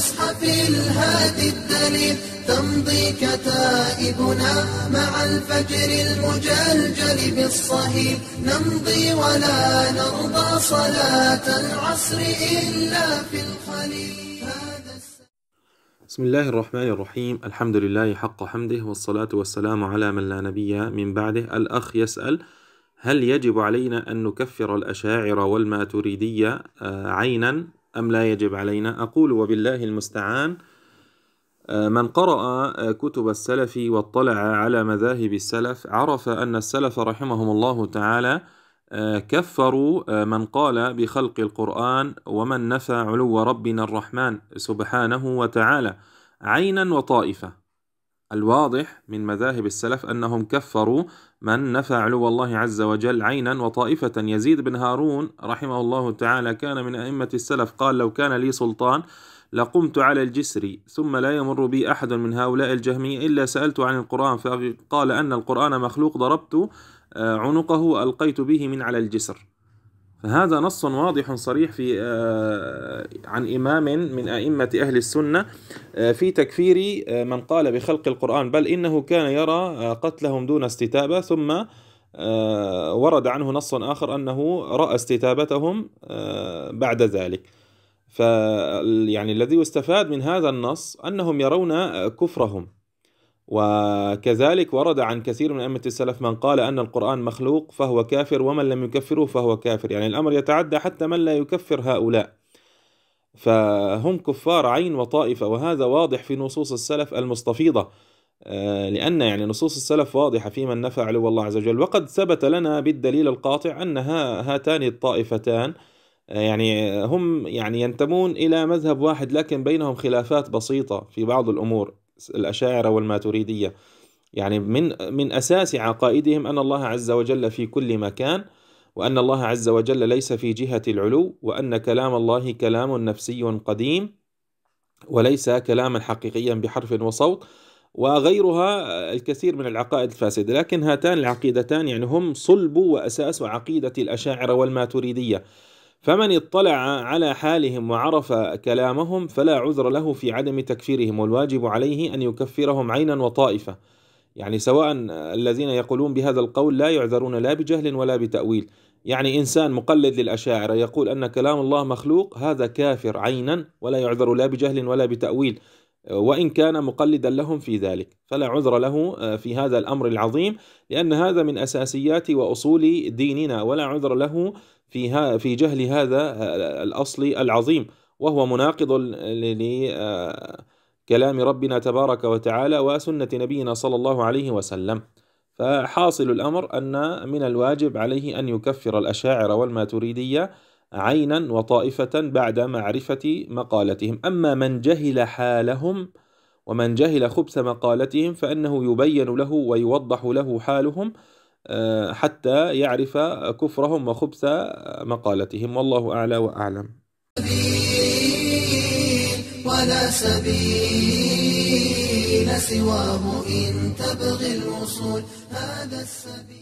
المصحف الهادي الدليل تمضي كتائبنا مع الفجر المجلجل بالصهيل نمضي ولا نرضى صلاة العصر إلا في الخليل بسم الله الرحمن الرحيم الحمد لله حق حمده والصلاة والسلام على من لا نبي من بعده الأخ يسأل هل يجب علينا أن نكفر الأشاعر والماتريدية آه، عينا أم لا يجب علينا أقول وبالله المستعان آه، من قرأ آه، كتب السلف واطلع على مذاهب السلف عرف أن السلف رحمهم الله تعالى آه، كفروا من قال بخلق القرآن ومن نفى علو ربنا الرحمن سبحانه وتعالى عينا وطائفة الواضح من مذاهب السلف أنهم كفروا من نفى علو الله عز وجل عينا وطائفة يزيد بن هارون رحمه الله تعالى كان من أئمة السلف قال لو كان لي سلطان لقمت على الجسر ثم لا يمر بي أحد من هؤلاء الجهمية إلا سألت عن القرآن فقال أن القرآن مخلوق ضربت آه، عنقه وألقيت به من على الجسر فهذا نص واضح صريح في آه، عن إمام من أئمة أهل السنة آه، في تكفير آه، من قال بخلق القرآن بل إنه كان يرى قتلهم دون استتابة ثم ورد عنه نص آخر أنه رأى استتابتهم بعد ذلك ف يعني الذي يستفاد من هذا النص أنهم يرون كفرهم وكذلك ورد عن كثير من أئمة السلف من قال أن القرآن مخلوق فهو كافر ومن لم يكفره فهو كافر يعني الأمر يتعدى حتى من لا يكفر هؤلاء فهم كفار عين وطائفة وهذا واضح في نصوص السلف المستفيضة آه، لأن يعني نصوص السلف واضحة في من نفى علو الله عز وجل وقد ثبت لنا بالدليل القاطع أن هاتان الطائفتان آه، يعني هم يعني ينتمون إلى مذهب واحد لكن بينهم خلافات بسيطة في بعض الأمور الأشاعرة والماتريدية يعني من من أساس عقائدهم أن الله عز وجل في كل مكان وأن الله عز وجل ليس في جهة العلو وأن كلام الله كلام نفسي قديم وليس كلاما حقيقيا بحرف وصوت وغيرها الكثير من العقائد الفاسدة لكن هاتان العقيدتان يعني هم صلب وأساس عقيدة الأشاعرة والماتريدية فمن اطلع على حالهم وعرف كلامهم فلا عذر له في عدم تكفيرهم والواجب عليه أن يكفرهم عينا وطائفة يعني سواء الذين يقولون بهذا القول لا يعذرون لا بجهل ولا بتأويل يعني إنسان مقلد للأشاعرة يقول أن كلام الله مخلوق هذا كافر عينا ولا يعذر لا بجهل ولا بتأويل وإن كان مقلدا لهم في ذلك فلا عذر له آه، في هذا الأمر العظيم لأن هذا من أساسيات وأصول ديننا ولا عذر له في, في جهل هذا آه، الأصل العظيم وهو مناقض لكلام آه، ربنا تبارك وتعالى وسنة نبينا صلى الله عليه وسلم فحاصل الأمر أن من الواجب عليه أن يكفر الأشاعر والماتريدية عينا وطائفة بعد معرفة مقالتهم أما من جهل حالهم ومن جهل خبث مقالتهم فإنه يبين له ويوضح له حالهم آه، حتى يعرف كفرهم وخبث مقالتهم والله أعلى وأعلم ولا سبيل سواه إن تبغي الوصول هذا السبيل